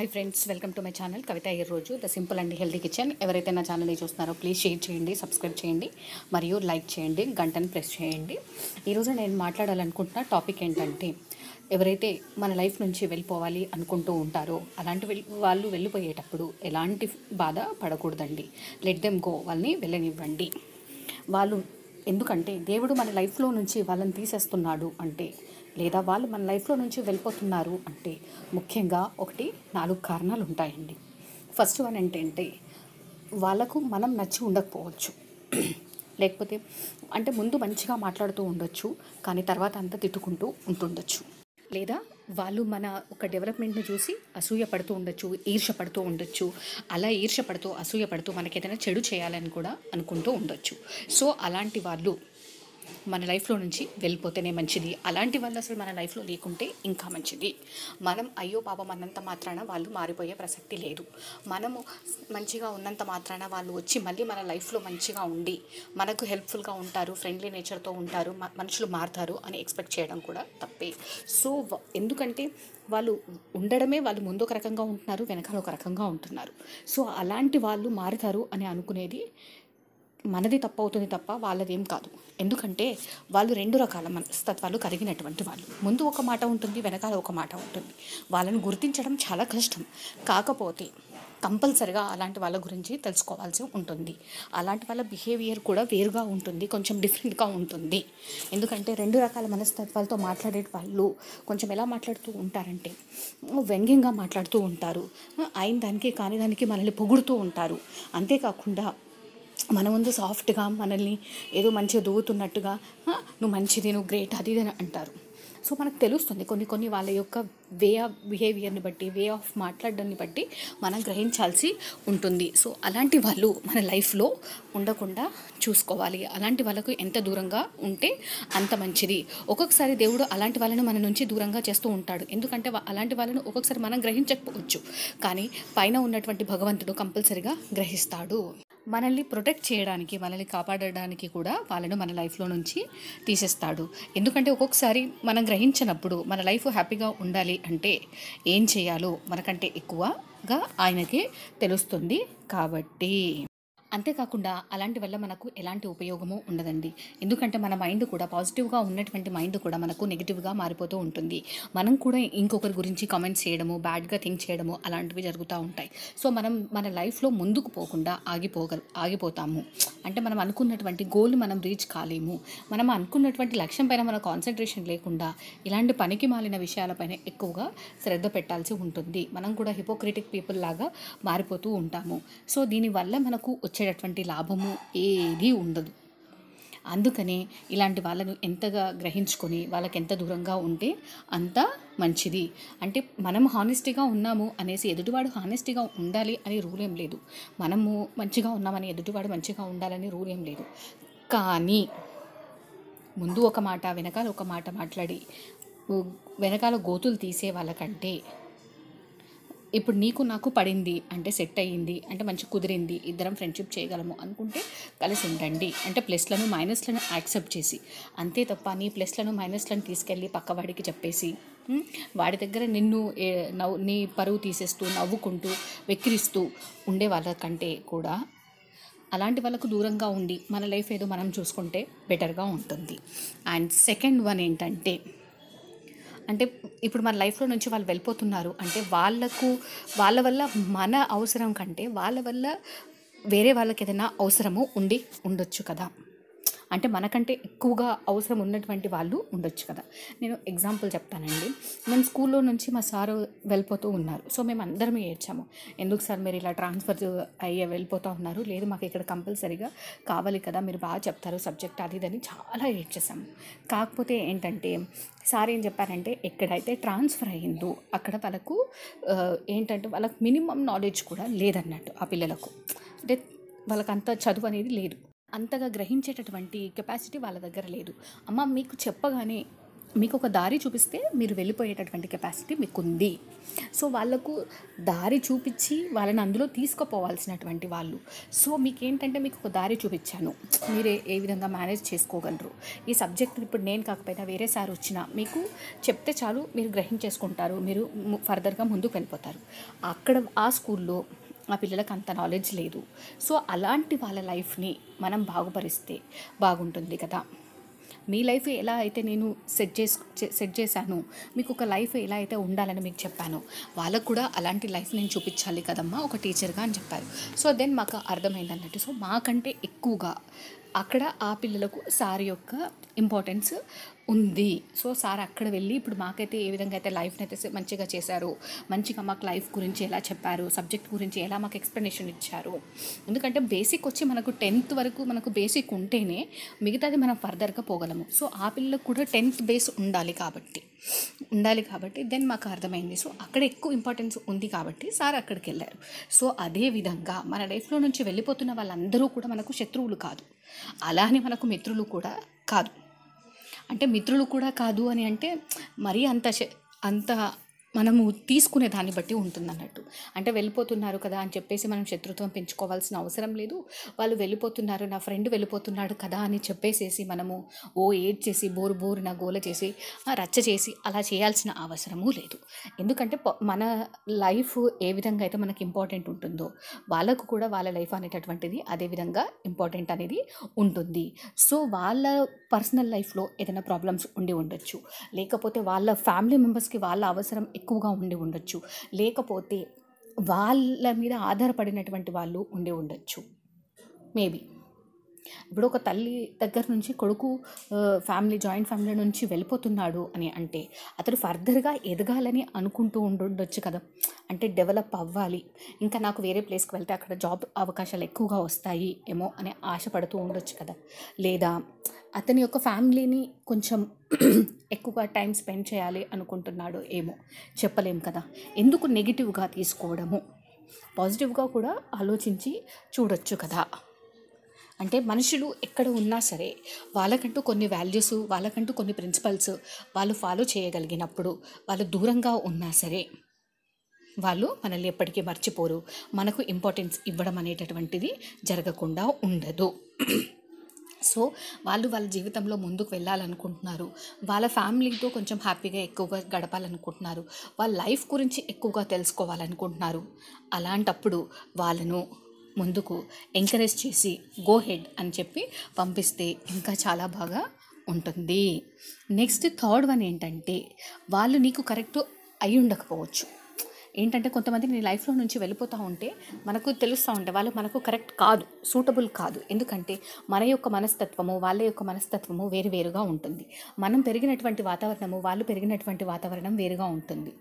hi friends welcome to my channel Kavitha రోజు the simple and healthy kitchen ఎవరైతే నా ఛానల్ని చూస్తున్నారో ప్లీజ్ షేర్ చేయండి సబ్స్క్రైబ్ చేయండి మరియు లైక్ చేయండి గంటను ప్రెస్ చేయండి ఈరోజు నేను మాట్లాడాలనుకుంటున్న టాపిక్ ఏంటంటే ఎవరైతే మన లైఫ్ నుంచి వెళ్ళిపోవాలి అనుకుంటూ ఉంటారో అలాంటి వాళ్ళు వెళ్ళిపోయేటప్పుడు ఎలాంటి బాధ పడకూడదండి లెట్ దెమ్ గో వాళ్ళని వెళ్ళనివ్వండి వాళ్ళు ఎందుకంటే దేవుడు మన లైఫ్లో నుంచి వాళ్ళని తీసేస్తున్నాడు అంటే లేదా వాళ్ళు మన లైఫ్లో నుంచి వెళ్ళిపోతున్నారు అంటే ముఖ్యంగా ఒకటి నాలుగు కారణాలు ఉంటాయండి ఫస్ట్ వన్ ఏంటంటే వాళ్ళకు మనం నచ్చి ఉండకపోవచ్చు లేకపోతే అంటే ముందు మంచిగా మాట్లాడుతూ ఉండొచ్చు కానీ తర్వాత అంతా తిట్టుకుంటూ ఉంటుండొచ్చు లేదా వాళ్ళు మన ఒక డెవలప్మెంట్ని చూసి అసూయ పడుతూ ఉండొచ్చు ఈర్ష పడుతూ ఉండొచ్చు అలా ఈర్ష పడుతూ అసూయ పడుతూ మనకేదైనా చెడు చేయాలని కూడా అనుకుంటూ ఉండొచ్చు సో అలాంటి వాళ్ళు మన లైఫ్లో నుంచి వెళ్ళిపోతేనే మంచిది అలాంటి వాళ్ళు అసలు మన లైఫ్లో లేకుంటే ఇంకా మంచిది మనం అయ్యో పాపం అన్నంత మాత్రాన వాళ్ళు మారిపోయే ప్రసక్తి లేదు మనము మంచిగా ఉన్నంత మాత్రాన వాళ్ళు వచ్చి మళ్ళీ మన లైఫ్లో మంచిగా ఉండి మనకు హెల్ప్ఫుల్గా ఉంటారు ఫ్రెండ్లీ నేచర్తో ఉంటారు మనుషులు మారుతారు అని ఎక్స్పెక్ట్ చేయడం కూడా తప్పే సో ఎందుకంటే వాళ్ళు ఉండడమే వాళ్ళు ముందు ఒక రకంగా ఉంటున్నారు వెనకాల ఒక రకంగా ఉంటున్నారు సో అలాంటి వాళ్ళు మారుతారు అని అనుకునేది మనది తప్పు అవుతుంది తప్ప వాళ్ళదేం కాదు ఎందుకంటే వాళ్ళు రెండు రకాల మనస్తత్వాలు కలిగినటువంటి వాళ్ళు ముందు ఒక మాట ఉంటుంది వెనకాల ఒక మాట ఉంటుంది వాళ్ళను గుర్తించడం చాలా కష్టం కాకపోతే కంపల్సరిగా అలాంటి వాళ్ళ గురించి తెలుసుకోవాల్సి ఉంటుంది అలాంటి వాళ్ళ బిహేవియర్ కూడా వేరుగా ఉంటుంది కొంచెం డిఫరెంట్గా ఉంటుంది ఎందుకంటే రెండు రకాల మనస్తత్వాలతో మాట్లాడే వాళ్ళు కొంచెం ఎలా మాట్లాడుతూ ఉంటారంటే వ్యంగ్యంగా మాట్లాడుతూ ఉంటారు అయిన దానికి కాని దానికి మనల్ని పొగుడుతూ ఉంటారు అంతేకాకుండా మన ముందు సాఫ్ట్గా మనల్ని ఏదో మంచిగా దూగుతున్నట్టుగా నువ్వు మంచిది నువ్వు గ్రేట్ అది ఇది అంటారు సో మనకు తెలుస్తుంది కొన్ని కొన్ని వాళ్ళ యొక్క వే ఆఫ్ బిహేవియర్ని బట్టి వే ఆఫ్ మాట్లాడడాన్ని బట్టి మనం గ్రహించాల్సి ఉంటుంది సో అలాంటి వాళ్ళు మన లైఫ్లో ఉండకుండా చూసుకోవాలి అలాంటి వాళ్ళకు ఎంత దూరంగా ఉంటే అంత మంచిది ఒక్కొక్కసారి దేవుడు అలాంటి వాళ్ళను మన నుంచి దూరంగా చేస్తూ ఉంటాడు ఎందుకంటే అలాంటి వాళ్ళను ఒక్కొక్కసారి మనం గ్రహించకపోవచ్చు కానీ పైన ఉన్నటువంటి భగవంతుడు కంపల్సరిగా గ్రహిస్తాడు మనల్ని ప్రొటెక్ట్ చేయడానికి మనల్ని కాపాడడానికి కూడా వాళ్ళను మన లైఫ్లో నుంచి తీసేస్తాడు ఎందుకంటే ఒక్కొక్కసారి మనం గ్రహించినప్పుడు మన లైఫ్ హ్యాపీగా ఉండాలి అంటే ఏం చేయాలో మనకంటే ఎక్కువగా ఆయనకే తెలుస్తుంది కాబట్టి అంతేకాకుండా అలాంటి వల్ల మనకు ఎలాంటి ఉపయోగము ఉండదండి ఎందుకంటే మన మైండ్ కూడా పాజిటివ్గా ఉన్నటువంటి మైండ్ కూడా మనకు నెగిటివ్గా మారిపోతూ ఉంటుంది మనం కూడా ఇంకొకరి గురించి కమెంట్స్ చేయడము బ్యాడ్గా థింక్ చేయడము అలాంటివి జరుగుతూ ఉంటాయి సో మనం మన లైఫ్లో ముందుకు పోకుండా ఆగిపోగ ఆగిపోతాము అంటే మనం అనుకున్నటువంటి గోల్ మనం రీచ్ కాలేము మనం అనుకున్నటువంటి లక్ష్యం పైన మన కాన్సన్ట్రేషన్ లేకుండా ఇలాంటి పనికి మాలిన విషయాలపైన ఎక్కువగా శ్రద్ధ పెట్టాల్సి ఉంటుంది మనం కూడా హిపోక్రిటిక్ పీపుల్ లాగా మారిపోతూ ఉంటాము సో దీనివల్ల మనకు వచ్చేటటువంటి లాభము ఏదీ ఉండదు అందుకనే ఇలాంటి వాళ్ళను ఎంతగా గ్రహించుకొని వాళ్ళకి ఎంత దూరంగా ఉంటే అంత మంచిది అంటే మనం హానెస్టీగా ఉన్నాము అనేసి ఎదుటివాడు హానెస్టీగా ఉండాలి అని రూల్ ఏం లేదు మనము మంచిగా ఉన్నామని ఎదుటివాడు మంచిగా ఉండాలని రూల్ ఏం లేదు కానీ ముందు ఒక మాట వెనకాల ఒక మాట మాట్లాడి వెనకాల గోతులు తీసే వాళ్ళకంటే ఇప్పుడు నీకు నాకు పడింది అంటే సెట్ అయ్యింది అంటే మంచి కుదిరింది ఇద్దరం ఫ్రెండ్షిప్ చేయగలము అనుకుంటే కలిసి ఉండండి అంటే ప్లస్లను మైనస్లను యాక్సెప్ట్ చేసి అంతే తప్ప నీ ప్లస్లను మైనస్లను తీసుకెళ్ళి పక్కవాడికి చెప్పేసి వాడి దగ్గర నిన్ను నవ్వు నీ పరువు తీసేస్తూ నవ్వుకుంటూ వెక్కిరిస్తూ ఉండే వాళ్ళకంటే కూడా అలాంటి వాళ్ళకు దూరంగా ఉండి మన లైఫ్ ఏదో మనం చూసుకుంటే బెటర్గా ఉంటుంది అండ్ సెకండ్ వన్ ఏంటంటే అంటే ఇప్పుడు మన లైఫ్లో నుంచి వాళ్ళు వెళ్ళిపోతున్నారు అంటే వాళ్ళకు వాళ్ళ వల్ల మన అవసరం కంటే వాళ్ళ వల్ల వేరే వాళ్ళకి ఏదైనా అవసరము ఉండి ఉండొచ్చు కదా అంటే మనకంటే ఎక్కువగా అవసరం ఉన్నటువంటి వాళ్ళు ఉండొచ్చు కదా నేను ఎగ్జాంపుల్ చెప్తానండి మేము స్కూల్లో నుంచి మా సారు వెళ్ళిపోతూ ఉన్నారు సో మేము అందరం ఏడ్చాము ఎందుకు సార్ మీరు ఇలా ట్రాన్స్ఫర్ అయ్యే వెళ్ళిపోతూ ఉన్నారు లేదు మాకు ఇక్కడ కంపల్సరీగా కావాలి కదా మీరు బాగా చెప్తారు సబ్జెక్ట్ అది ఇదని చాలా ఏడ్చేసాము కాకపోతే ఏంటంటే సార్ ఏం చెప్పారంటే ఎక్కడైతే ట్రాన్స్ఫర్ అయ్యిందో అక్కడ వాళ్ళకు ఏంటంటే వాళ్ళకు మినిమం నాలెడ్జ్ కూడా లేదన్నట్టు ఆ పిల్లలకు అంటే వాళ్ళకంత చదువు అనేది లేదు అంతగా గ్రహించేటటువంటి కెపాసిటీ వాళ్ళ దగ్గర లేదు అమ్మ మీకు చెప్పగానే మీకు ఒక దారి చూపిస్తే మీరు వెళ్ళిపోయేటటువంటి కెపాసిటీ మీకు ఉంది సో వాళ్ళకు దారి చూపించి వాళ్ళని అందులో తీసుకుపోవాల్సినటువంటి వాళ్ళు సో మీకేంటంటే మీకు ఒక దారి చూపించాను మీరు ఏ విధంగా మేనేజ్ చేసుకోగలరు ఈ సబ్జెక్ట్ ఇప్పుడు నేను కాకపోయినా వేరే సార్ వచ్చినా మీకు చెప్తే చాలు మీరు గ్రహించేసుకుంటారు మీరు ఫర్దర్గా ముందుకు వెళ్ళిపోతారు అక్కడ ఆ స్కూల్లో ఆ పిల్లలకు అంత నాలెడ్జ్ లేదు సో అలాంటి వాళ్ళ లైఫ్ని మనం బాగుపరిస్తే బాగుంటుంది కదా మీ లైఫ్ ఎలా అయితే నేను సెట్ చేసు సెట్ చేశాను మీకు ఒక లైఫ్ ఎలా అయితే ఉండాలని మీకు చెప్పాను వాళ్ళకు కూడా అలాంటి లైఫ్ నేను చూపించాలి కదమ్మా ఒక టీచర్గా అని చెప్పారు సో దెన్ మాకు అర్థమైంది అన్నట్టు సో మాకంటే ఎక్కువగా అక్కడ ఆ పిల్లలకు సార్ యొక్క ఇంపార్టెన్స్ ఉంది సో సార్ అక్కడ వెళ్ళి ఇప్పుడు మాకైతే ఏ విధంగా అయితే లైఫ్ని అయితే మంచిగా చేశారు మంచిగా మాకు లైఫ్ గురించి ఎలా చెప్పారు సబ్జెక్ట్ గురించి ఎలా మాకు ఎక్స్ప్లెనేషన్ ఇచ్చారు ఎందుకంటే బేసిక్ వచ్చి మనకు టెన్త్ వరకు మనకు బేసిక్ ఉంటేనే మిగతాది మనం ఫర్దర్గా పోగలము సో ఆ పిల్లలకు కూడా టెన్త్ బేస్ ఉండాలి కాబట్టి ఉండాలి కాబట్టి దెన్ మాకు అర్థమైంది సో అక్కడ ఎక్కువ ఇంపార్టెన్స్ ఉంది కాబట్టి సార్ అక్కడికి వెళ్ళారు సో అదే విధంగా మన లైఫ్లో నుంచి వెళ్ళిపోతున్న వాళ్ళందరూ కూడా మనకు శత్రువులు కాదు అలానే మనకు మిత్రులు కూడా కాదు అంటే మిత్రులు కూడా కాదు అని అంటే మరీ అంత అంత మనము తీసుకునే దాన్ని బట్టి ఉంటుంది అన్నట్టు అంటే వెళ్ళిపోతున్నారు కదా అని చెప్పేసి మనం శత్రుత్వం పెంచుకోవాల్సిన అవసరం లేదు వాళ్ళు వెళ్ళిపోతున్నారు నా ఫ్రెండ్ వెళ్ళిపోతున్నాడు కదా అని చెప్పేసేసి మనము ఓ ఏడ్ చేసి బోరు బోరు నా గోల చేసి రచ్చ చేసి అలా చేయాల్సిన అవసరము లేదు ఎందుకంటే మన లైఫ్ ఏ విధంగా అయితే మనకి ఇంపార్టెంట్ ఉంటుందో వాళ్ళకు కూడా వాళ్ళ లైఫ్ అనేటటువంటిది అదేవిధంగా ఇంపార్టెంట్ అనేది ఉంటుంది సో వాళ్ళ పర్సనల్ లైఫ్లో ఏదైనా ప్రాబ్లమ్స్ ఉండి ఉండొచ్చు లేకపోతే వాళ్ళ ఫ్యామిలీ మెంబర్స్కి వాళ్ళ అవసరం ఎక్కువగా ఉండి ఉండొచ్చు లేకపోతే వాళ్ళ మీద ఆధారపడినటువంటి వాళ్ళు ఉండి ఉండొచ్చు మేబీ ఇప్పుడు ఒక తల్లి దగ్గర నుంచి కొడుకు ఫ్యామిలీ జాయింట్ ఫ్యామిలీ నుంచి వెళ్ళిపోతున్నాడు అని అంటే అతడు ఫర్దర్గా ఎదగాలని అనుకుంటూ ఉండొచ్చు కదా అంటే డెవలప్ అవ్వాలి ఇంకా నాకు వేరే ప్లేస్కి వెళ్తే అక్కడ జాబ్ అవకాశాలు ఎక్కువగా వస్తాయి ఏమో అని ఆశపడుతూ ఉండొచ్చు కదా లేదా అతని యొక్క ఫ్యామిలీని కొంచెం ఎక్కువగా టైం స్పెండ్ చేయాలి అనుకుంటున్నాడు ఏమో చెప్పలేం కదా ఎందుకు నెగిటివ్గా తీసుకోవడము పాజిటివ్గా కూడా ఆలోచించి చూడొచ్చు కదా అంటే మనుషులు ఎక్కడ ఉన్నా సరే వాళ్ళకంటూ కొన్ని వాల్యూస్ వాళ్ళకంటూ కొన్ని ప్రిన్సిపల్స్ వాళ్ళు ఫాలో చేయగలిగినప్పుడు వాళ్ళు దూరంగా ఉన్నా సరే వాళ్ళు మనల్ని ఎప్పటికీ మర్చిపోరు మనకు ఇంపార్టెన్స్ ఇవ్వడం అనేటటువంటిది జరగకుండా ఉండదు సో వాళ్ళు వాళ్ళ జీవితంలో ముందుకు వెళ్ళాలనుకుంటున్నారు వాళ్ళ ఫ్యామిలీతో కొంచెం హ్యాపీగా ఎక్కువగా గడపాలనుకుంటున్నారు వాళ్ళ లైఫ్ గురించి ఎక్కువగా తెలుసుకోవాలనుకుంటున్నారు అలాంటప్పుడు వాళ్ళను ముందుకు ఎంకరేజ్ చేసి గో హెడ్ అని చెప్పి పంపిస్తే ఇంకా చాలా బాగా ఉంటుంది నెక్స్ట్ థర్డ్ వన్ ఏంటంటే వాళ్ళు నీకు కరెక్ట్ అయి ఉండకపోవచ్చు ఏంటంటే కొంతమంది నీ లైఫ్లో నుంచి వెళ్ళిపోతూ ఉంటే మనకు తెలుస్తూ ఉంటే వాళ్ళు మనకు కరెక్ట్ కాదు సూటబుల్ కాదు ఎందుకంటే మన యొక్క మనస్తత్వము వాళ్ళ యొక్క మనస్తత్వము వేరు వేరుగా ఉంటుంది మనం పెరిగినటువంటి వాతావరణము వాళ్ళు పెరిగినటువంటి వాతావరణం వేరుగా ఉంటుంది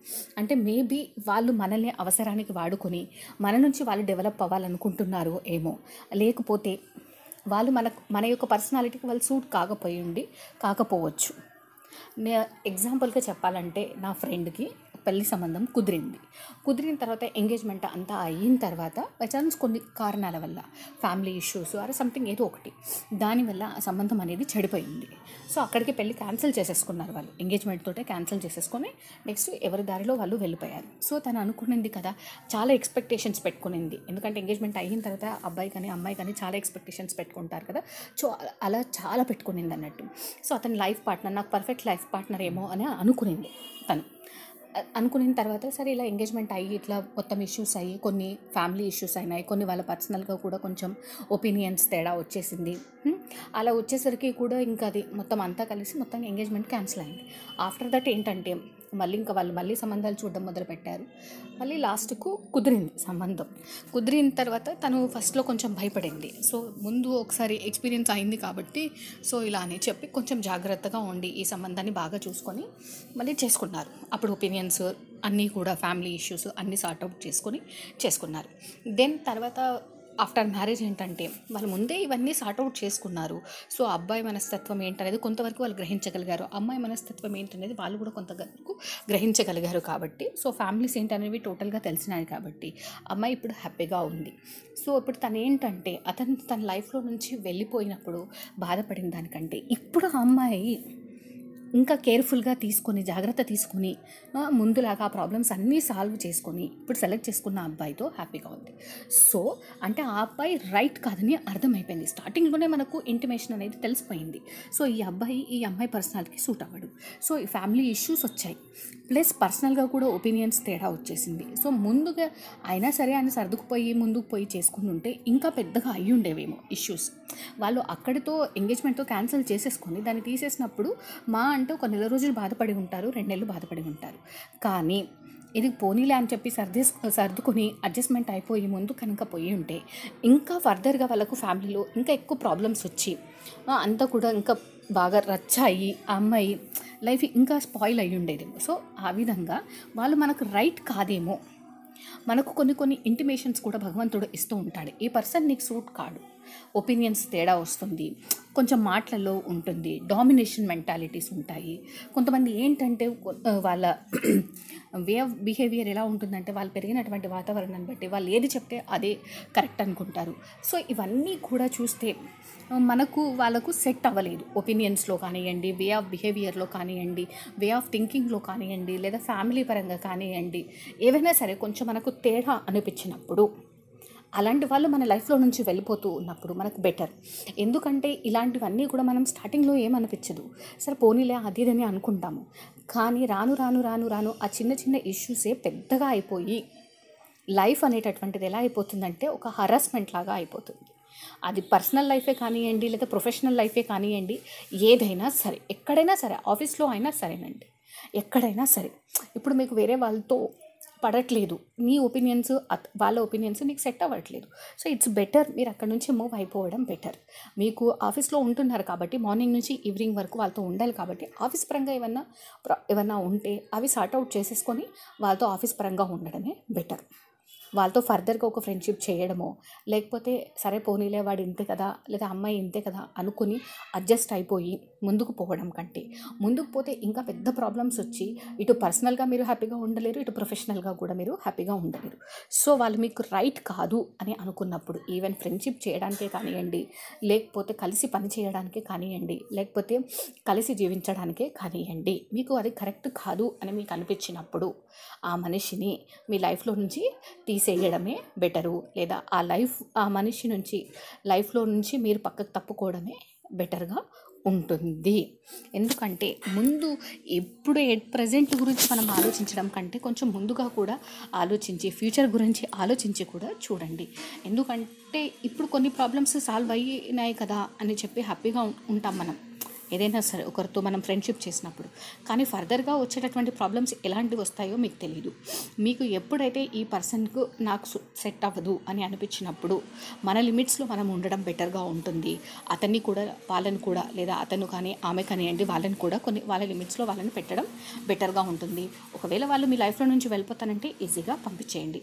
అంటే మేబీ వాళ్ళు మనల్ని అవసరానికి వాడుకొని మన నుంచి వాళ్ళు డెవలప్ అవ్వాలనుకుంటున్నారు ఏమో లేకపోతే వాళ్ళు మన మన యొక్క పర్సనాలిటీకి వాళ్ళు సూట్ కాకపోయి ఉండి కాకపోవచ్చు ఎగ్జాంపుల్గా చెప్పాలంటే నా ఫ్రెండ్కి పెళ్లి సంబంధం కుదిరింది కుదిరిన తర్వాత ఎంగేజ్మెంట్ అంతా అయిన తర్వాత బై కొన్ని కారణాల వల్ల ఫ్యామిలీ ఇష్యూస్ ఆర్ సంథింగ్ ఏదో ఒకటి దానివల్ల ఆ సంబంధం అనేది చెడిపోయింది సో అక్కడికి పెళ్ళి క్యాన్సిల్ చేసేసుకున్నారు వాళ్ళు ఎంగేజ్మెంట్ తోటే క్యాన్సిల్ చేసేసుకొని నెక్స్ట్ ఎవరి దారిలో వాళ్ళు వెళ్ళిపోయారు సో తను అనుకునింది కదా చాలా ఎక్స్పెక్టేషన్స్ పెట్టుకునింది ఎందుకంటే ఎంగేజ్మెంట్ అయిన తర్వాత అబ్బాయి కానీ అమ్మాయి కానీ చాలా ఎక్స్పెక్టేషన్స్ పెట్టుకుంటారు కదా సో అలా చాలా పెట్టుకునింది అన్నట్టు సో అతని లైఫ్ పార్ట్నర్ నాకు పర్ఫెక్ట్ లైఫ్ పార్ట్నర్ ఏమో అని అనుకునింది తను అనుకున్న తర్వాత సరే ఇలా ఎంగేజ్మెంట్ అయ్యి ఇట్లా మొత్తం ఇష్యూస్ అయ్యి కొన్ని ఫ్యామిలీ ఇష్యూస్ అయినాయి కొన్ని వాళ్ళ పర్సనల్గా కూడా కొంచెం ఒపీనియన్స్ తేడా వచ్చేసింది అలా వచ్చేసరికి కూడా ఇంకా అది మొత్తం అంతా కలిసి మొత్తం ఎంగేజ్మెంట్ క్యాన్సిల్ అయింది ఆఫ్టర్ దట్ ఏంటంటే మళ్ళీ ఇంకా వాళ్ళు మళ్ళీ సంబంధాలు చూడడం మొదలుపెట్టారు మళ్ళీ లాస్ట్కు కుదిరింది సంబంధం కుదిరిన తర్వాత తను ఫస్ట్లో కొంచెం భయపడింది సో ముందు ఒకసారి ఎక్స్పీరియన్స్ అయింది కాబట్టి సో ఇలా అని చెప్పి కొంచెం జాగ్రత్తగా ఉండి ఈ సంబంధాన్ని బాగా చూసుకొని మళ్ళీ చేసుకున్నారు అప్పుడు ఒపీనియన్స్ అన్నీ కూడా ఫ్యామిలీ ఇష్యూస్ అన్నీ సార్ట్అవుట్ చేసుకొని చేసుకున్నారు దెన్ తర్వాత ఆఫ్టర్ మ్యారేజ్ ఏంటంటే వాళ్ళు ముందే ఇవన్నీ సార్ట్అవుట్ చేసుకున్నారు సో అబ్బాయి మనస్తత్వం ఏంటనేది కొంతవరకు వాళ్ళు గ్రహించగలిగారు అమ్మాయి మనస్తత్వం ఏంటనేది వాళ్ళు కూడా కొంతవరకు గ్రహించగలిగారు కాబట్టి సో ఫ్యామిలీస్ ఏంటనేవి టోటల్గా తెలిసినాయి కాబట్టి అమ్మాయి ఇప్పుడు హ్యాపీగా ఉంది సో ఇప్పుడు తను ఏంటంటే అతను తన లైఫ్లో నుంచి వెళ్ళిపోయినప్పుడు బాధపడిన దానికంటే ఇప్పుడు ఆ అమ్మాయి ఇంకా కేర్ఫుల్గా తీసుకొని జాగ్రత్త తీసుకొని ముందులాగా ఆ ప్రాబ్లమ్స్ అన్నీ సాల్వ్ చేసుకొని ఇప్పుడు సెలెక్ట్ చేసుకున్న అబ్బాయితో హ్యాపీగా ఉంది సో అంటే ఆ అబ్బాయి రైట్ కాదని అర్థమైపోయింది స్టార్టింగ్లోనే మనకు ఇంటిమేషన్ అనేది తెలిసిపోయింది సో ఈ అబ్బాయి ఈ అమ్మాయి పర్సనాలిటీకి సూట్ అవ్వడు సో ఈ ఫ్యామిలీ ఇష్యూస్ వచ్చాయి ప్లస్ పర్సనల్గా కూడా ఒపీనియన్స్ తేడా వచ్చేసింది సో ముందుగా అయినా సరే ఆయన సర్దుకుపోయి ముందుకు పోయి చేసుకుని ఉంటే ఇంకా పెద్దగా అయ్యి ఉండేవేమో ఇష్యూస్ వాళ్ళు అక్కడితో ఎంగేజ్మెంట్తో క్యాన్సిల్ చేసేసుకొని దాన్ని తీసేసినప్పుడు మా అంటే ఒక నెల రోజులు బాధపడి ఉంటారు రెండు నెలలు బాధపడి ఉంటారు కానీ ఇది పోనీలే అని చెప్పి సర్ది సర్దుకుని అడ్జస్ట్మెంట్ అయిపోయి ముందు కనుక పోయి ఉంటే ఇంకా ఫర్దర్గా వాళ్ళకు ఫ్యామిలీలో ఇంకా ఎక్కువ ప్రాబ్లమ్స్ వచ్చి అంతా కూడా ఇంకా బాగా రచ్చ అయ్యి అమ్మాయి లైఫ్ ఇంకా స్పాయిల్ అయ్యి ఉండేదేమో సో ఆ విధంగా వాళ్ళు మనకు రైట్ కాదేమో మనకు కొన్ని కొన్ని ఇంటిమేషన్స్ కూడా భగవంతుడు ఇస్తూ ఉంటాడు ఈ పర్సన్ నీకు సూట్ కాడు ఒపీనియన్స్ తేడా వస్తుంది కొంచెం మాటలలో ఉంటుంది డామినేషన్ మెంటాలిటీస్ ఉంటాయి కొంతమంది ఏంటంటే వాళ్ళ వే ఆఫ్ బిహేవియర్ ఎలా ఉంటుందంటే వాళ్ళు పెరిగినటువంటి వాతావరణాన్ని బట్టి వాళ్ళు ఏది చెప్తే అదే కరెక్ట్ అనుకుంటారు సో ఇవన్నీ కూడా చూస్తే మనకు వాళ్ళకు సెట్ అవ్వలేదు ఒపీనియన్స్లో కానివ్వండి వే ఆఫ్ బిహేవియర్లో కానివ్వండి వే ఆఫ్ థింకింగ్లో కానివ్వండి లేదా ఫ్యామిలీ పరంగా కానివ్వండి ఏవైనా సరే కొంచెం మనకు తేడా అనిపించినప్పుడు అలాంటి వాళ్ళు మన లైఫ్లో నుంచి వెళ్ళిపోతూ ఉన్నప్పుడు మనకు బెటర్ ఎందుకంటే ఇలాంటివన్నీ కూడా మనం స్టార్టింగ్లో ఏమనిపించదు సరే పోనీలే అది అని అనుకుంటాము కానీ రాను రాను రాను రాను ఆ చిన్న చిన్న ఇష్యూసే పెద్దగా అయిపోయి లైఫ్ అనేటటువంటిది ఎలా అయిపోతుందంటే ఒక హరాస్మెంట్ లాగా అయిపోతుంది అది పర్సనల్ లైఫే కానివ్వండి లేదా ప్రొఫెషనల్ లైఫే కానివ్వండి ఏదైనా సరే ఎక్కడైనా సరే ఆఫీస్లో అయినా సరేనండి ఎక్కడైనా సరే ఇప్పుడు మీకు వేరే వాళ్ళతో పడట్లేదు నీ ఒపీనియన్స్ వాళ్ళ ఒపీనియన్స్ నీకు సెట్ అవ్వట్లేదు సో ఇట్స్ బెటర్ మీరు అక్కడ నుంచి మూవ్ అయిపోవడం బెటర్ మీకు ఆఫీస్లో ఉంటున్నారు కాబట్టి మార్నింగ్ నుంచి ఈవినింగ్ వరకు వాళ్ళతో ఉండాలి కాబట్టి ఆఫీస్ పరంగా ఏమన్నా ఏమన్నా ఉంటే అవి సార్ట్అవుట్ చేసేసుకొని వాళ్ళతో ఆఫీస్ పరంగా ఉండడమే బెటర్ వాళ్ళతో ఫర్దర్గా ఒక ఫ్రెండ్షిప్ చేయడమో లేకపోతే సరే పోనీలే వాడు ఇంతే కదా లేదా అమ్మాయి ఇంతే కదా అనుకుని అడ్జస్ట్ అయిపోయి ముందుకు పోవడం కంటే ముందుకు పోతే ఇంకా పెద్ద ప్రాబ్లమ్స్ వచ్చి ఇటు పర్సనల్గా మీరు హ్యాపీగా ఉండలేరు ఇటు ప్రొఫెషనల్గా కూడా మీరు హ్యాపీగా ఉండలేరు సో వాళ్ళు మీకు రైట్ కాదు అని అనుకున్నప్పుడు ఈవెన్ ఫ్రెండ్షిప్ చేయడానికే కానివ్వండి లేకపోతే కలిసి పని చేయడానికే కానివ్వండి లేకపోతే కలిసి జీవించడానికే కానివ్వండి మీకు అది కరెక్ట్ కాదు అని మీకు అనిపించినప్పుడు ఆ మనిషిని మీ లైఫ్లో నుంచి తీసేయడమే బెటరు లేదా ఆ లైఫ్ ఆ మనిషి నుంచి లైఫ్లో నుంచి మీరు పక్కకు తప్పుకోవడమే బెటర్గా ఉంటుంది ఎందుకంటే ముందు ఎట్ ప్రజెంట్ గురించి మనం ఆలోచించడం కంటే కొంచెం ముందుగా కూడా ఆలోచించి ఫ్యూచర్ గురించి ఆలోచించి కూడా చూడండి ఎందుకంటే ఇప్పుడు కొన్ని ప్రాబ్లమ్స్ సాల్వ్ అయినాయి కదా అని చెప్పి హ్యాపీగా ఉంటాం మనం ఏదైనా సరే ఒకరితో మనం ఫ్రెండ్షిప్ చేసినప్పుడు కానీ ఫర్దర్గా వచ్చేటటువంటి ప్రాబ్లమ్స్ ఎలాంటివి వస్తాయో మీకు తెలియదు మీకు ఎప్పుడైతే ఈ పర్సన్కు నాకు సెట్ అవ్వదు అని అనిపించినప్పుడు మన లిమిట్స్లో మనం ఉండడం బెటర్గా ఉంటుంది అతన్ని కూడా వాళ్ళని కూడా లేదా అతను కానీ ఆమె కానివ్వండి వాళ్ళని కూడా కొన్ని వాళ్ళ లిమిట్స్లో వాళ్ళని పెట్టడం బెటర్గా ఉంటుంది ఒకవేళ వాళ్ళు మీ లైఫ్లో నుంచి వెళ్ళిపోతానంటే ఈజీగా పంపించేయండి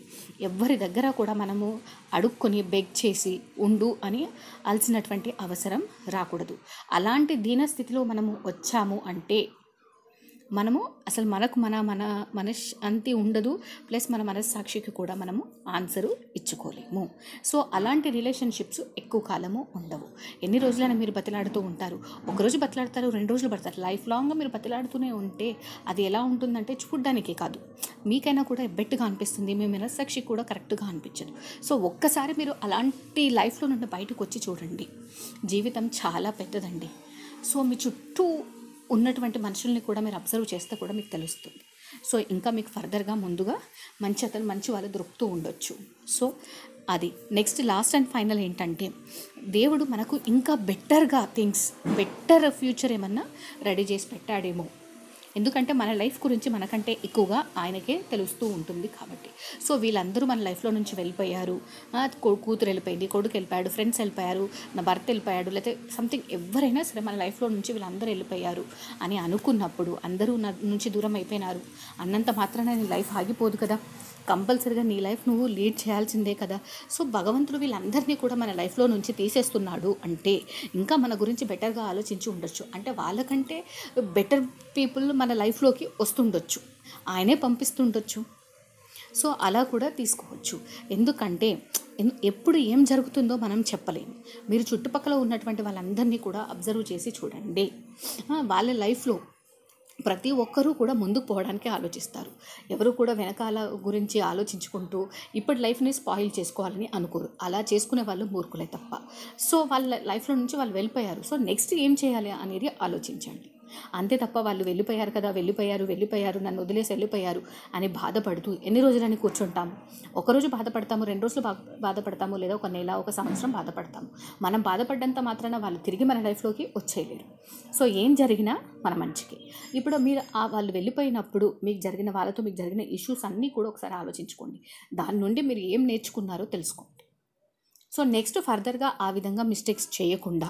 ఎవరి దగ్గర కూడా మనము అడుక్కొని బెగ్ చేసి ఉండు అని అలసినటువంటి అవసరం రాకూడదు అలాంటి దీన స్థితిలో మనము వచ్చాము అంటే మనము అసలు మనకు మన మన మనస్ అంతి ఉండదు ప్లస్ మన మనస్సాక్షికి కూడా మనము ఆన్సరు ఇచ్చుకోలేము సో అలాంటి రిలేషన్షిప్స్ ఎక్కువ కాలము ఉండవు ఎన్ని రోజులైనా మీరు బతిలాడుతూ ఉంటారు ఒకరోజు బతిలాడతారు రెండు రోజులు పడతారు లైఫ్ లాంగ్గా మీరు బతిలాడుతూనే ఉంటే అది ఎలా ఉంటుందంటే చూడ్డానికే కాదు మీకైనా కూడా ఎబ్బెట్టుగా అనిపిస్తుంది మీ మనస్సాక్షి కూడా కరెక్ట్గా అనిపించదు సో ఒక్కసారి మీరు అలాంటి లైఫ్లో నుండి బయటకు వచ్చి చూడండి జీవితం చాలా పెద్దదండి సో మీ చుట్టూ ఉన్నటువంటి మనుషుల్ని కూడా మీరు అబ్జర్వ్ చేస్తే కూడా మీకు తెలుస్తుంది సో ఇంకా మీకు ఫర్దర్గా ముందుగా మంచి అతను మంచి వాళ్ళు దొరుకుతూ ఉండొచ్చు సో అది నెక్స్ట్ లాస్ట్ అండ్ ఫైనల్ ఏంటంటే దేవుడు మనకు ఇంకా బెటర్గా థింగ్స్ బెటర్ ఫ్యూచర్ ఏమన్నా రెడీ చేసి పెట్టాడేమో ఎందుకంటే మన లైఫ్ గురించి మనకంటే ఎక్కువగా ఆయనకే తెలుస్తూ ఉంటుంది కాబట్టి సో వీళ్ళందరూ మన లైఫ్లో నుంచి వెళ్ళిపోయారు కూతురు వెళ్ళిపోయింది కొడుకు వెళ్ళిపోయాడు ఫ్రెండ్స్ వెళ్ళిపోయారు నా భర్త వెళ్ళిపోయాడు లేకపోతే సంథింగ్ ఎవరైనా సరే మన లైఫ్లో నుంచి వీళ్ళందరూ వెళ్ళిపోయారు అని అనుకున్నప్పుడు అందరూ నా నుంచి దూరం అయిపోయినారు అన్నంత మాత్రమే లైఫ్ ఆగిపోదు కదా కంపల్సరిగా నీ లైఫ్ నువ్వు లీడ్ చేయాల్సిందే కదా సో భగవంతుడు వీళ్ళందరినీ కూడా మన లైఫ్లో నుంచి తీసేస్తున్నాడు అంటే ఇంకా మన గురించి బెటర్గా ఆలోచించి ఉండొచ్చు అంటే వాళ్ళకంటే బెటర్ పీపుల్ మన లైఫ్లోకి వస్తుండొచ్చు ఆయనే పంపిస్తుండొచ్చు సో అలా కూడా తీసుకోవచ్చు ఎందుకంటే ఎప్పుడు ఏం జరుగుతుందో మనం చెప్పలేము మీరు చుట్టుపక్కల ఉన్నటువంటి వాళ్ళందరినీ కూడా అబ్జర్వ్ చేసి చూడండి వాళ్ళ లైఫ్లో ప్రతి ఒక్కరూ కూడా ముందుకు పోవడానికి ఆలోచిస్తారు ఎవరు కూడా వెనకాల గురించి ఆలోచించుకుంటూ ఇప్పటి లైఫ్ని స్పాయిల్ చేసుకోవాలని అనుకోరు అలా చేసుకునే వాళ్ళు మూర్ఖులే తప్ప సో వాళ్ళ లైఫ్లో నుంచి వాళ్ళు వెళ్ళిపోయారు సో నెక్స్ట్ ఏం చేయాలి అనేది ఆలోచించండి అంతే తప్ప వాళ్ళు వెళ్ళిపోయారు కదా వెళ్ళిపోయారు వెళ్ళిపోయారు నన్ను వదిలేసి వెళ్ళిపోయారు అని బాధపడుతూ ఎన్ని రోజులని కూర్చుంటాము ఒకరోజు బాధపడతాము రెండు రోజులు బాధపడతాము లేదా ఒక నెల ఒక సంవత్సరం బాధపడతాము మనం బాధపడ్డంత మాత్రాన వాళ్ళు తిరిగి మన లైఫ్లోకి వచ్చేయలేరు సో ఏం జరిగినా మన మంచికి ఇప్పుడు మీరు వాళ్ళు వెళ్ళిపోయినప్పుడు మీకు జరిగిన వాళ్ళతో మీకు జరిగిన ఇష్యూస్ అన్నీ కూడా ఒకసారి ఆలోచించుకోండి దాని నుండి మీరు ఏం నేర్చుకున్నారో తెలుసుకోండి సో నెక్స్ట్ ఫర్దర్గా ఆ విధంగా మిస్టేక్స్ చేయకుండా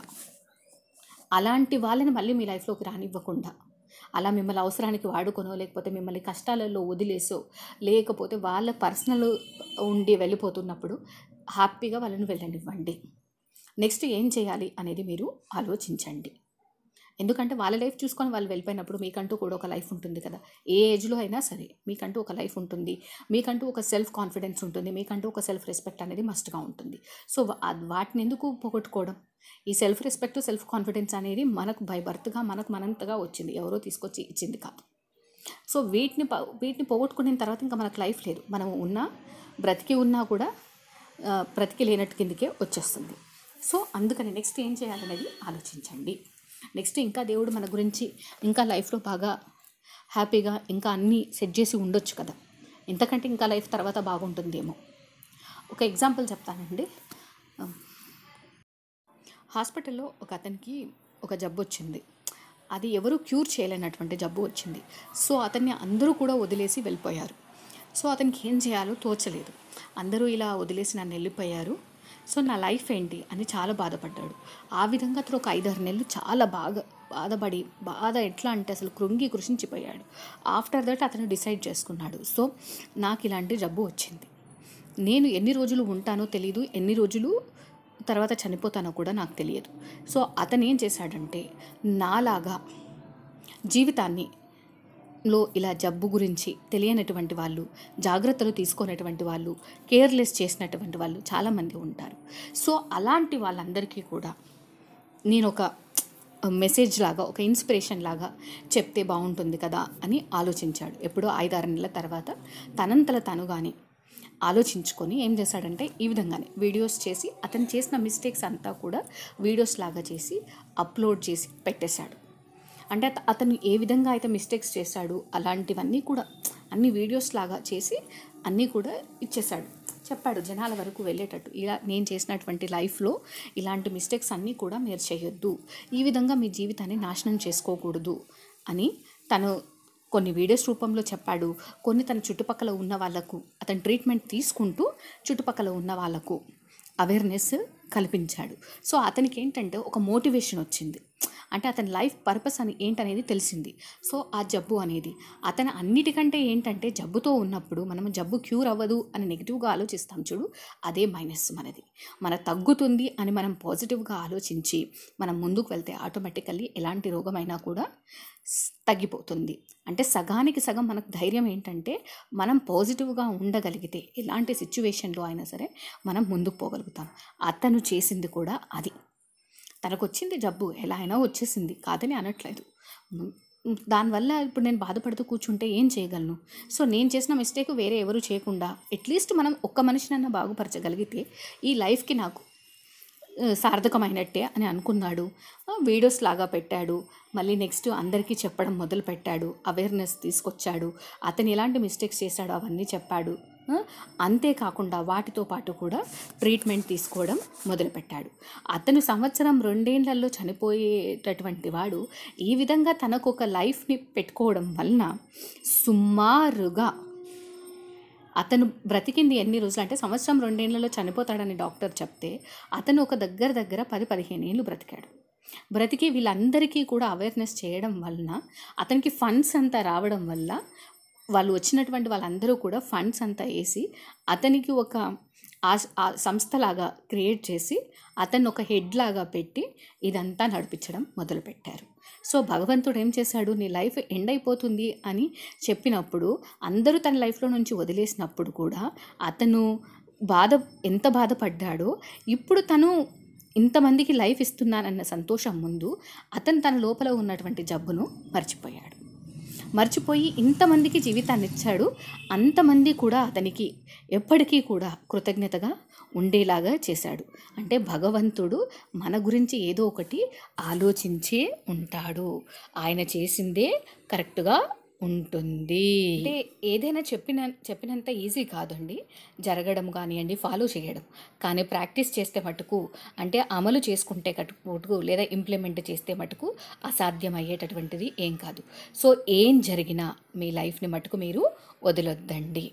అలాంటి వాళ్ళని మళ్ళీ మీ లైఫ్లోకి రానివ్వకుండా అలా మిమ్మల్ని అవసరానికి వాడుకునో లేకపోతే మిమ్మల్ని కష్టాలలో వదిలేసో లేకపోతే వాళ్ళ పర్సనల్ ఉండి వెళ్ళిపోతున్నప్పుడు హ్యాపీగా వాళ్ళని వెళ్ళనివ్వండి నెక్స్ట్ ఏం చేయాలి అనేది మీరు ఆలోచించండి ఎందుకంటే వాళ్ళ లైఫ్ చూసుకొని వాళ్ళు వెళ్ళిపోయినప్పుడు మీకంటూ కూడా ఒక లైఫ్ ఉంటుంది కదా ఏ ఏజ్లో అయినా సరే మీకంటూ ఒక లైఫ్ ఉంటుంది మీకంటూ ఒక సెల్ఫ్ కాన్ఫిడెన్స్ ఉంటుంది మీకంటూ ఒక సెల్ఫ్ రెస్పెక్ట్ అనేది మస్ట్గా ఉంటుంది సో వాటిని ఎందుకు పోగొట్టుకోవడం ఈ సెల్ఫ్ రెస్పెక్ట్ సెల్ఫ్ కాన్ఫిడెన్స్ అనేది మనకు బై బర్త్గా మనకు మనంతగా వచ్చింది ఎవరో తీసుకొచ్చి ఇచ్చింది కాదు సో వీటిని వీటిని పోగొట్టుకున్న తర్వాత ఇంకా మనకు లైఫ్ లేదు మనం ఉన్నా బ్రతికి ఉన్నా కూడా బ్రతికి లేనట్టు కిందకే వచ్చేస్తుంది సో అందుకని నెక్స్ట్ ఏం చేయాలనేది ఆలోచించండి నెక్స్ట్ ఇంకా దేవుడు మన గురించి ఇంకా లైఫ్లో బాగా హ్యాపీగా ఇంకా అన్నీ సెట్ చేసి ఉండొచ్చు కదా ఎంతకంటే ఇంకా లైఫ్ తర్వాత బాగుంటుందేమో ఒక ఎగ్జాంపుల్ చెప్తానండి హాస్పిటల్లో ఒక అతనికి ఒక జబ్బు వచ్చింది అది ఎవరు క్యూర్ చేయలేనటువంటి జబ్బు వచ్చింది సో అతన్ని అందరూ కూడా వదిలేసి వెళ్ళిపోయారు సో అతనికి ఏం చేయాలో తోచలేదు అందరూ ఇలా వదిలేసి నన్ను వెళ్ళిపోయారు సో నా లైఫ్ ఏంటి అని చాలా బాధపడ్డాడు ఆ విధంగా అతను ఒక ఐదారు నెలలు చాలా బాగా బాధపడి బాధ ఎట్లా అంటే అసలు కృంగి కృషించిపోయాడు ఆఫ్టర్ దట్ అతను డిసైడ్ చేసుకున్నాడు సో నాకు ఇలాంటి జబ్బు వచ్చింది నేను ఎన్ని రోజులు ఉంటానో తెలియదు ఎన్ని రోజులు తర్వాత చనిపోతానో కూడా నాకు తెలియదు సో అతను ఏం చేశాడంటే నాలాగా జీవితాన్ని లో ఇలా జబ్బు గురించి తెలియనటువంటి వాళ్ళు జాగ్రత్తలు తీసుకునేటువంటి వాళ్ళు కేర్లెస్ చేసినటువంటి వాళ్ళు చాలామంది ఉంటారు సో అలాంటి వాళ్ళందరికీ కూడా నేను ఒక మెసేజ్ లాగా ఒక ఇన్స్పిరేషన్ లాగా చెప్తే బాగుంటుంది కదా అని ఆలోచించాడు ఎప్పుడో ఐదారు నెలల తర్వాత తనంతల తనుగానే ఆలోచించుకొని ఏం చేశాడంటే ఈ విధంగానే వీడియోస్ చేసి అతను చేసిన మిస్టేక్స్ అంతా కూడా వీడియోస్ లాగా చేసి అప్లోడ్ చేసి పెట్టేశాడు అంటే అతను ఏ విధంగా అయితే మిస్టేక్స్ చేశాడు అలాంటివన్నీ కూడా అన్ని వీడియోస్ లాగా చేసి అన్నీ కూడా ఇచ్చేశాడు చెప్పాడు జనాల వరకు వెళ్ళేటట్టు ఇలా నేను చేసినటువంటి లైఫ్లో ఇలాంటి మిస్టేక్స్ అన్నీ కూడా మీరు చేయొద్దు ఈ విధంగా మీ జీవితాన్ని నాశనం చేసుకోకూడదు అని తను కొన్ని వీడియోస్ రూపంలో చెప్పాడు కొన్ని తన చుట్టుపక్కల ఉన్న వాళ్ళకు అతని ట్రీట్మెంట్ తీసుకుంటూ చుట్టుపక్కల ఉన్న వాళ్ళకు అవేర్నెస్ కల్పించాడు సో అతనికి ఏంటంటే ఒక మోటివేషన్ వచ్చింది అంటే అతని లైఫ్ పర్పస్ అని ఏంటనేది తెలిసింది సో ఆ జబ్బు అనేది అతను అన్నిటికంటే ఏంటంటే జబ్బుతో ఉన్నప్పుడు మనం జబ్బు క్యూర్ అవ్వదు అని నెగిటివ్గా ఆలోచిస్తాం చూడు అదే మైనస్ మనది మన తగ్గుతుంది అని మనం పాజిటివ్గా ఆలోచించి మనం ముందుకు వెళ్తే ఆటోమేటికల్లీ ఎలాంటి రోగమైనా కూడా తగ్గిపోతుంది అంటే సగానికి సగం మనకు ధైర్యం ఏంటంటే మనం పాజిటివ్గా ఉండగలిగితే ఎలాంటి సిచ్యువేషన్లో అయినా సరే మనం ముందుకు పోగలుగుతాం అతను చేసింది కూడా అది తనకు వచ్చింది జబ్బు ఎలా అయినా వచ్చేసింది కాదని అనట్లేదు దానివల్ల ఇప్పుడు నేను బాధపడుతూ కూర్చుంటే ఏం చేయగలను సో నేను చేసిన మిస్టేక్ వేరే ఎవరు చేయకుండా అట్లీస్ట్ మనం ఒక్క మనిషినన్నా బాగుపరచగలిగితే ఈ లైఫ్కి నాకు సార్థకమైనట్టే అని అనుకున్నాడు వీడియోస్ లాగా పెట్టాడు మళ్ళీ నెక్స్ట్ అందరికీ చెప్పడం మొదలు పెట్టాడు అవేర్నెస్ తీసుకొచ్చాడు అతను ఎలాంటి మిస్టేక్స్ చేశాడో అవన్నీ చెప్పాడు అంతేకాకుండా వాటితో పాటు కూడా ట్రీట్మెంట్ తీసుకోవడం మొదలుపెట్టాడు అతను సంవత్సరం రెండేళ్లలో చనిపోయేటటువంటి వాడు ఈ విధంగా తనకు ఒక లైఫ్ని పెట్టుకోవడం వలన సుమారుగా అతను బ్రతికింది ఎన్ని రోజులు అంటే సంవత్సరం రెండేళ్లలో చనిపోతాడని డాక్టర్ చెప్తే అతను ఒక దగ్గర దగ్గర పది పదిహేను ఏళ్ళు బ్రతికాడు బ్రతికి వీళ్ళందరికీ కూడా అవేర్నెస్ చేయడం వలన అతనికి ఫండ్స్ అంతా రావడం వల్ల వాళ్ళు వచ్చినటువంటి వాళ్ళందరూ కూడా ఫండ్స్ అంతా వేసి అతనికి ఒక ఆ సంస్థలాగా క్రియేట్ చేసి అతను ఒక హెడ్ లాగా పెట్టి ఇదంతా నడిపించడం మొదలుపెట్టారు సో భగవంతుడు ఏం చేశాడు నీ లైఫ్ ఎండ్ అయిపోతుంది అని చెప్పినప్పుడు అందరూ తన లైఫ్లో నుంచి వదిలేసినప్పుడు కూడా అతను బాధ ఎంత బాధపడ్డాడో ఇప్పుడు తను ఇంతమందికి లైఫ్ ఇస్తున్నానన్న సంతోషం ముందు అతను తన లోపల ఉన్నటువంటి జబ్బును మర్చిపోయాడు మర్చిపోయి ఇంతమందికి జీవితాన్ని ఇచ్చాడు అంతమంది కూడా అతనికి ఎప్పటికీ కూడా కృతజ్ఞతగా ఉండేలాగా చేశాడు అంటే భగవంతుడు మన గురించి ఏదో ఒకటి ఆలోచించే ఉంటాడు ఆయన చేసిందే కరెక్ట్గా ఉంటుంది అంటే ఏదైనా చెప్పిన చెప్పినంత ఈజీ కాదండి జరగడం కానివ్వండి ఫాలో చేయడం కానీ ప్రాక్టీస్ చేస్తే మటుకు అంటే అమలు చేసుకుంటే మటుకు లేదా ఇంప్లిమెంట్ చేస్తే మటుకు అసాధ్యం అయ్యేటటువంటిది ఏం కాదు సో ఏం జరిగినా మీ లైఫ్ని మటుకు మీరు వదిలొద్దండి